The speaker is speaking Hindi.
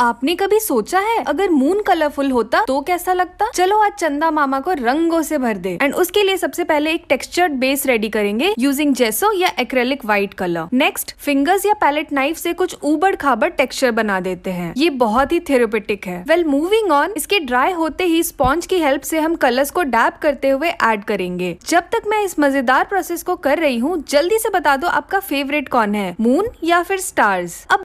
आपने कभी सोचा है अगर मून कलरफुल होता तो कैसा लगता चलो आज चंदा मामा को रंगों से भर दे एंड उसके लिए सबसे पहले एक टेक्सचर्ड बेस रेडी करेंगे यूजिंग जेसो या acrylic white colour next fingers या पैलेट नाइफ से कुछ उबड़ खाबड़ टेक्सचर बना देते हैं ये बहुत ही थेरोपेटिक है वेल मूविंग ऑन इसके ड्राई होते ही स्पॉन्ज की हेल्प से हम कलर्स को डैप करते हुए एड करेंगे जब तक मैं इस मजेदार प्रोसेस को कर रही हूँ जल्दी से बता दो आपका फेवरेट कौन है मून या फिर स्टार्स अब